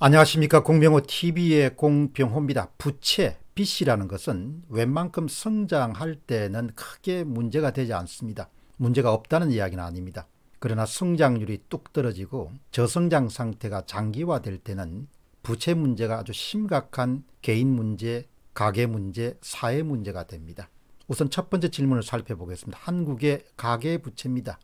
안녕하십니까 공병호TV의 공병호입니다. 부채, 빚이라는 것은 웬만큼 성장할 때는 크게 문제가 되지 않습니다. 문제가 없다는 이야기는 아닙니다. 그러나 성장률이 뚝 떨어지고 저성장 상태가 장기화될 때는 부채 문제가 아주 심각한 개인 문제, 가계 문제, 사회 문제가 됩니다. 우선 첫 번째 질문을 살펴보겠습니다. 한국의 가계 부채입니다.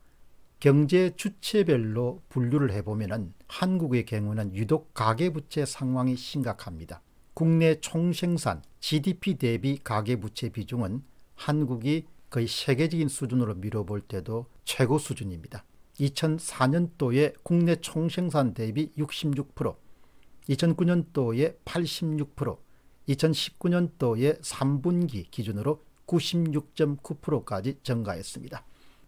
경제 주체별로 분류를 해보면 한국의 경우는 유독 가계부채 상황이 심각합니다. 국내 총생산 GDP 대비 가계부채 비중은 한국이 거의 세계적인 수준으로 미뤄볼 때도 최고 수준입니다. 2004년도에 국내 총생산 대비 66%, 2009년도에 86%, 2019년도에 3분기 기준으로 96.9%까지 증가했습니다.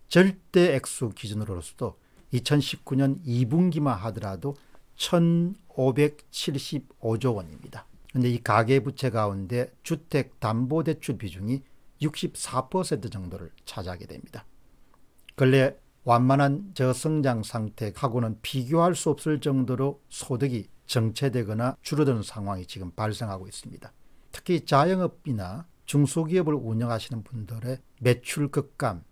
절대 액수 기준으로서도 2019년 2분기만 하더라도 1,575조 원입니다. 그런데 이 가계부채 가운데 주택담보대출 비중이 64% 정도를 차지하게 됩니다. 근래 완만한 저성장 상태하고는 비교할 수 없을 정도로 소득이 정체되거나 줄어드는 상황이 지금 발생하고 있습니다. 특히 자영업이나 중소기업을 운영하시는 분들의 매출 급감,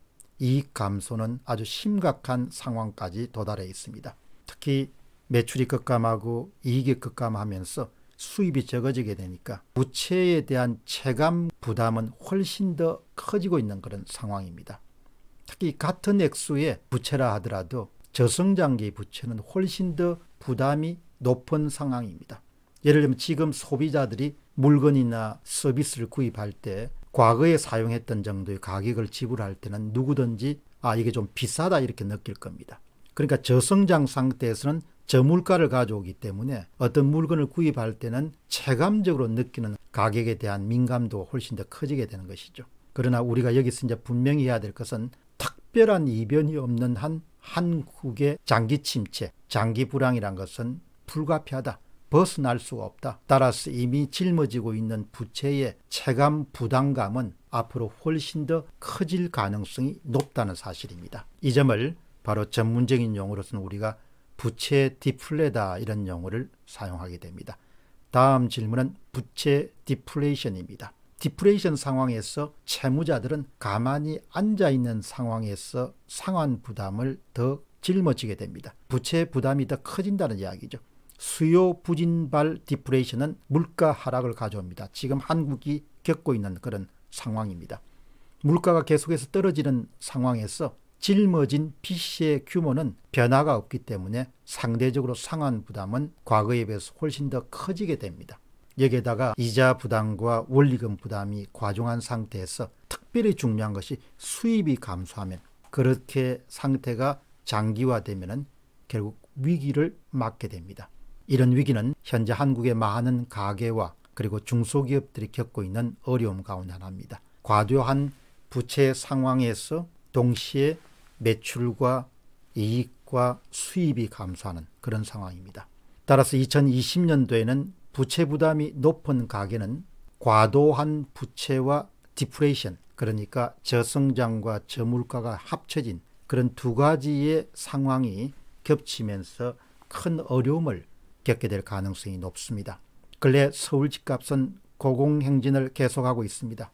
이익 감소는 아주 심각한 상황까지 도달해 있습니다. 특히 매출이 급감하고 이익이 급감하면서 수입이 적어지게 되니까 부채에 대한 체감 부담은 훨씬 더 커지고 있는 그런 상황입니다. 특히 같은 액수의 부채라 하더라도 저성장기 부채는 훨씬 더 부담이 높은 상황입니다. 예를 들면 지금 소비자들이 물건이나 서비스를 구입할 때 과거에 사용했던 정도의 가격을 지불할 때는 누구든지 아 이게 좀 비싸다 이렇게 느낄 겁니다. 그러니까 저성장 상태에서는 저물가를 가져오기 때문에 어떤 물건을 구입할 때는 체감적으로 느끼는 가격에 대한 민감도가 훨씬 더 커지게 되는 것이죠. 그러나 우리가 여기서 이제 분명히 해야 될 것은 특별한 이변이 없는 한 한국의 장기 침체, 장기 불황이란 것은 불가피하다. 벗어날 수가 없다. 따라서 이미 짊어지고 있는 부채의 체감 부담감은 앞으로 훨씬 더 커질 가능성이 높다는 사실입니다. 이 점을 바로 전문적인 용어로서는 우리가 부채 디플레다 이런 용어를 사용하게 됩니다. 다음 질문은 부채 디플레이션입니다. 디플레이션 상황에서 채무자들은 가만히 앉아있는 상황에서 상환 부담을 더 짊어지게 됩니다. 부채 부담이 더 커진다는 이야기죠. 수요 부진발 디플레이션은 물가 하락을 가져옵니다. 지금 한국이 겪고 있는 그런 상황입니다. 물가가 계속해서 떨어지는 상황에서 짊어진 빚의 규모는 변화가 없기 때문에 상대적으로 상환 부담은 과거에 비해서 훨씬 더 커지게 됩니다. 여기에다가 이자 부담과 원리금 부담이 과중한 상태에서 특별히 중요한 것이 수입이 감소하면 그렇게 상태가 장기화되면 결국 위기를 맞게 됩니다. 이런 위기는 현재 한국의 많은 가계와 그리고 중소기업들이 겪고 있는 어려움 가운데 하나입니다. 과도한 부채 상황에서 동시에 매출과 이익과 수입이 감소하는 그런 상황입니다. 따라서 2020년도에는 부채 부담이 높은 가게는 과도한 부채와 디프레이션 그러니까 저성장과 저물가가 합쳐진 그런 두 가지의 상황이 겹치면서 큰 어려움을 겪게 될 가능성이 높습니다. 근래 서울 집값은 고공행진을 계속하고 있습니다.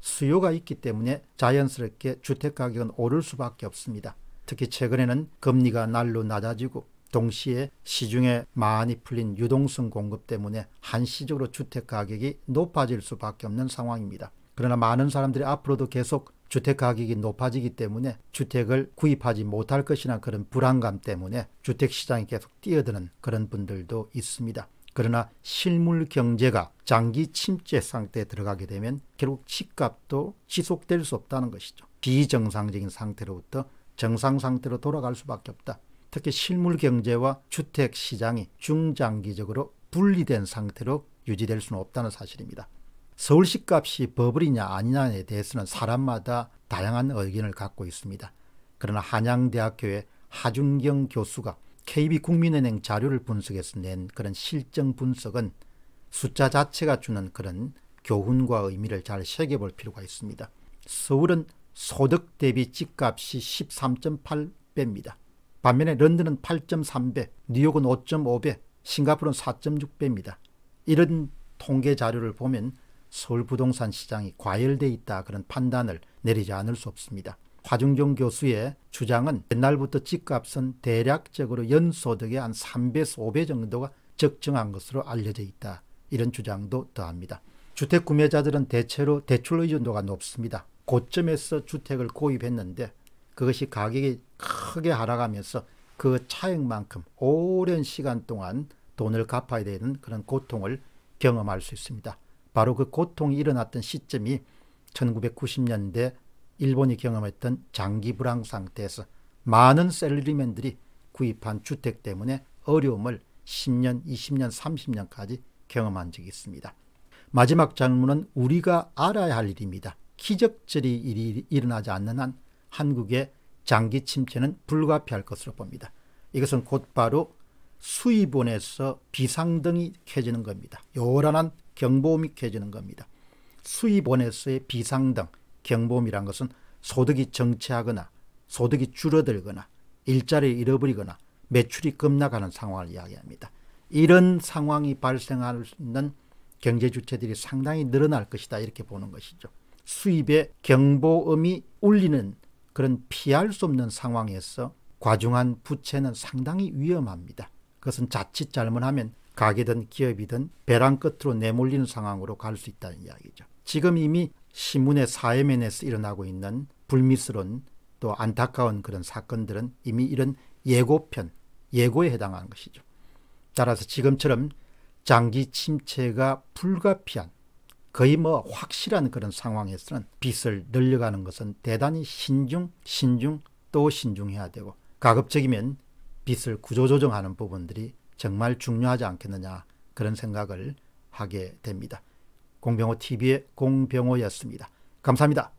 수요가 있기 때문에 자연스럽게 주택가격은 오를 수밖에 없습니다. 특히 최근에는 금리가 날로 낮아지고 동시에 시중에 많이 풀린 유동성 공급 때문에 한시적으로 주택가격이 높아질 수밖에 없는 상황입니다. 그러나 많은 사람들이 앞으로도 계속 주택 가격이 높아지기 때문에 주택을 구입하지 못할 것이나 그런 불안감 때문에 주택 시장에 계속 뛰어드는 그런 분들도 있습니다. 그러나 실물 경제가 장기 침체 상태에 들어가게 되면 결국 집값도 지속될 수 없다는 것이죠. 비정상적인 상태로부터 정상 상태로 돌아갈 수밖에 없다. 특히 실물 경제와 주택 시장이 중장기적으로 분리된 상태로 유지될 수는 없다는 사실입니다. 서울시 값이 버블이냐 아니냐에 대해서는 사람마다 다양한 의견을 갖고 있습니다. 그러나 한양대학교의 하준경 교수가 KB국민은행 자료를 분석해서 낸 그런 실정 분석은 숫자 자체가 주는 그런 교훈과 의미를 잘 새겨볼 필요가 있습니다. 서울은 소득 대비 집값이 13.8배입니다. 반면에 런던은 8.3배, 뉴욕은 5.5배, 싱가포르는 4.6배입니다. 이런 통계 자료를 보면 서울 부동산 시장이 과열돼 있다 그런 판단을 내리지 않을 수 없습니다. 화중종 교수의 주장은 옛날부터 집값은 대략적으로 연소득의 한 3배에서 5배 정도가 적정한 것으로 알려져 있다. 이런 주장도 더합니다. 주택 구매자들은 대체로 대출 의존도가 높습니다. 고점에서 주택을 구입했는데 그것이 가격이 크게 하락하면서 그 차액만큼 오랜 시간 동안 돈을 갚아야 되는 그런 고통을 경험할 수 있습니다. 바로 그 고통이 일어났던 시점이 1990년대 일본이 경험했던 장기 불황 상태에서 많은 셀리맨들이 구입한 주택 때문에 어려움을 10년, 20년, 30년까지 경험한 적이 있습니다. 마지막 장문은 우리가 알아야 할 일입니다. 기적절이 일이 일어나지 않는 한 한국의 장기 침체는 불가피할 것으로 봅니다. 이것은 곧바로 수입원에서 비상등이 켜지는 겁니다. 요란한 경보음이 켜지는 겁니다. 수입원에서의 비상등, 경보음이란 것은 소득이 정체하거나 소득이 줄어들거나 일자리를 잃어버리거나 매출이 급락하는 상황을 이야기합니다. 이런 상황이 발생할 수 있는 경제 주체들이 상당히 늘어날 것이다 이렇게 보는 것이죠. 수입의 경보음이 울리는 그런 피할 수 없는 상황에서 과중한 부채는 상당히 위험합니다. 그것은 자칫 잘못하면 가게든 기업이든 배랑 끝으로 내몰리는 상황으로 갈 수 있다는 이야기죠. 지금 이미 신문의 사회면에서 일어나고 있는 불미스러운 또 안타까운 그런 사건들은 이미 이런 예고편, 예고에 해당하는 것이죠. 따라서 지금처럼 장기 침체가 불가피한 거의 뭐 확실한 그런 상황에서는 빚을 늘려가는 것은 대단히 신중, 신중 또 신중해야 되고 가급적이면 빚을 구조조정하는 부분들이 정말 중요하지 않겠느냐 그런 생각을 하게 됩니다. 공병호 TV의 공병호였습니다. 감사합니다.